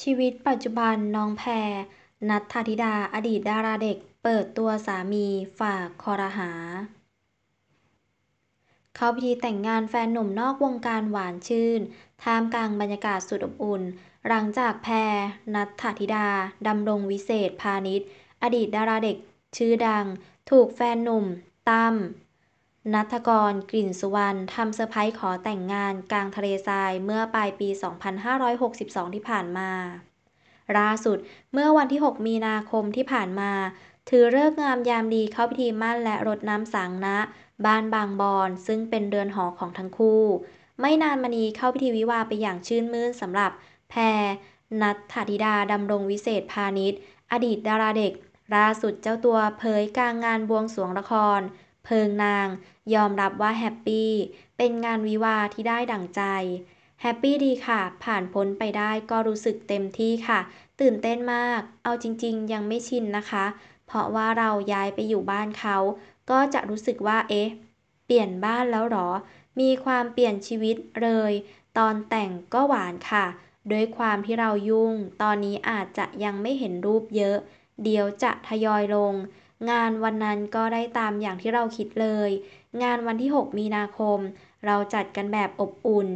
ชีวิตปัจจุบันน้องแพรนัทธาธิดาอดีตดาราเด็ก เปิดตัวสามีฝากคอรหา เขาพิธีแต่งงานแฟนหนุ่มนอกวงการหวานชื่นท่ามกลางบรรยากาศสุดอบอุ่นหลังจากแพรนัทธาธิดา ดำรงวิเศษพาณิชย์อดีตดาราเด็ก ชื่อดัง ถูกแฟนหนุ่มตั้มนัทกร กลิ่นสุวรรณทำเซอร์ไพรส์ขอแต่งงานกลางทะเลทรายเมื่อปลายปี 2562 ที่ผ่านมา ล่าสุดเมื่อวันที่ 6 มีนาคมที่ผ่านมา ถือเลิกงามยามดีเข้าพิธีมั่นและรดน้ำสังนะ บ้านบางบอน ซึ่งเป็นเดือนหอของทั้งคู่ ไม่นานมานี้เข้าพิธีวิวาไปอย่างชื่นมื่นสำหรับแพรนัทธิดาดำรงวิเศษพาณิชย์อดีตดาราเด็กล่าสุดเจ้าตัวเผยกลางงานบวงสรวงละครเพิงนาง ยอมรับว่าแฮปปี้เป็นงานวิวาที่ได้ดั่งใจแฮปปี้ดีค่ะ ผ่านพ้นไปได้ก็รู้สึกเต็มที่ค่ะ ตื่นเต้นมาก เอาจริงๆ ยังไม่ชินนะคะ เพราะว่าเราย้ายไปอยู่บ้านเขา ก็จะรู้สึกว่าเอ๊ะ เปลี่ยนบ้านแล้วหรอ มีความเปลี่ยนชีวิตเลย ตอนแต่งก็หวานค่ะ ด้วยความที่เรายุ่ง ตอนนี้อาจจะยังไม่เห็นรูปเยอะ เดี๋ยวจะทยอยลงงานวันนั้นก็ได้ตามอย่างที่เราคิดเลย งานวันที่ 6 มีนาคม เราจัดกันแบบอบอุ่น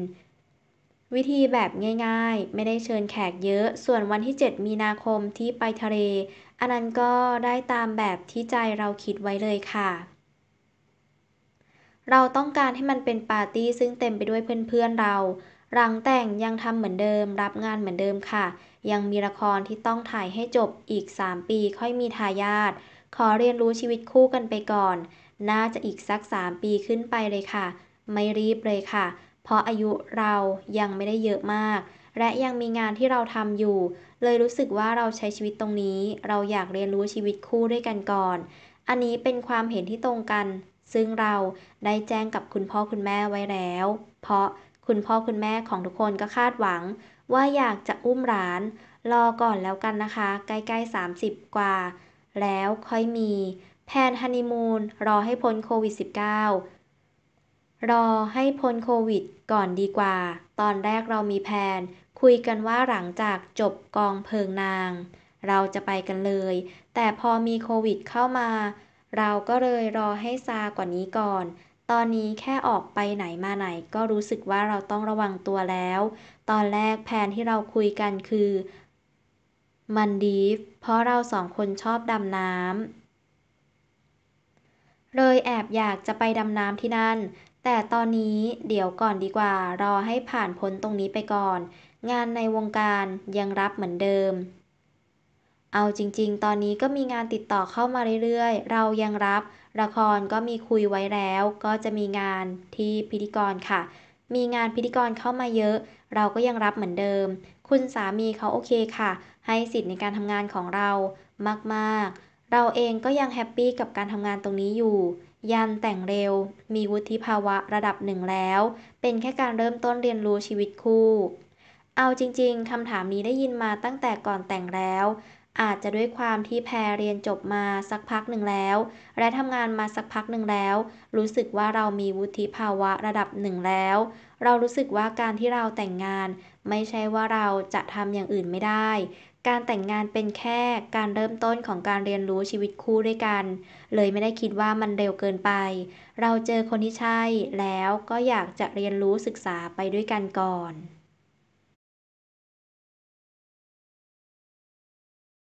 วิธีแบบง่ายๆ ไม่ได้เชิญแขกเยอะ ส่วนวันที่ 7 มีนาคมที่ไปทะเล อันนั้นก็ได้ตามแบบที่ใจเราคิดไว้เลยค่ะ เราต้องการให้มันเป็นปาร์ตี้ซึ่งเต็มไปด้วยเพื่อนๆเราหลังแต่งยังทำเหมือนเดิม รับงานเหมือนเดิมค่ะ ยังมีละครที่ต้องถ่ายให้จบอีก 3 ปีค่อยมีทายาทขอเรียนรู้ชีวิตคู่กันไปก่อน น่าจะอีกสัก 3 ปีขึ้นไปเลยค่ะ ไม่รีบเลยค่ะ เพราะอายุเรายังไม่ได้เยอะมาก และยังมีงานที่เราทำอยู่ เลยรู้สึกว่าเราใช้ชีวิตตรงนี้ เราอยากเรียนรู้ชีวิตคู่ด้วยกันก่อน อันนี้เป็นความเห็นที่ตรงกัน ซึ่งเราได้แจ้งกับคุณพ่อ คุณแม่ไว้แล้ว เพราะคุณพ่อคุณแม่ของทุกคนก็คาดหวัง ว่าอยากจะอุ้มหลานรอก่อนแล้วกันนะคะ ใกล้ๆ30 กว่าแล้วค่อยมีแผนฮันนีมูนรอให้พ้นโควิด -19 รอให้พ้นโควิดก่อนดีกว่า ตอนแรกเรามีแผนคุยกันว่าหลังจากจบกองเพลิงนาง เราจะไปกันเลย แต่พอมีโควิดเข้ามา เราก็เลยรอให้ซากว่านี้ก่อน ตอนนี้แค่ออกไปไหนมาไหนก็รู้สึกว่าเราต้องระวังตัวแล้ว ตอนแรกแผนที่เราคุยกันคือมันดีฟเพราะเราสองคนชอบดำน้ำ เลยแอบอยากจะไปดำน้ำที่นั่น แต่ตอนนี้เดี๋ยวก่อนดีกว่า รอให้ผ่านพ้นตรงนี้ไปก่อน งานในวงการยังรับเหมือนเดิม เอาจริง ๆ ตอนนี้ก็มีงานติดต่อเข้ามาเรื่อยๆ เรายังรับ ละครก็มีคุยไว้แล้ว ก็จะมีงานที่พิธีกรค่ะ มีงานพิธีกรเข้ามาเยอะ เราก็ยังรับเหมือนเดิมคุณสามีเขาโอเคค่ะ ให้สิทธิ์ในการทำงานของเรามาก ๆ เราเองก็ยังแฮปปี้กับการทำงานตรงนี้อยู่ ยันแต่งเร็ว มีวุฒิภาวะระดับหนึ่งแล้ว เป็นแค่การเริ่มต้นเรียนรู้ชีวิตคู่ เอาจริงๆคำถามนี้ได้ยินมาตั้งแต่ก่อนแต่งแล้วอาจจะด้วยความที่แพรเรียนจบมาสักพักหนึ่งแล้ว และทำงานมาสักพักหนึ่งแล้ว รู้สึกว่าเรามีวุฒิภาวะระดับหนึ่งแล้ว เรารู้สึกว่าการที่เราแต่งงาน ไม่ใช่ว่าเราจะทำอย่างอื่นไม่ได้ การแต่งงานเป็นแค่การเริ่มต้นของการเรียนรู้ชีวิตคู่ด้วยกัน เลยไม่ได้คิดว่ามันเร็วเกินไป เราเจอคนที่ใช่แล้วก็อยากจะเรียนรู้ศึกษาไปด้วยกันก่อน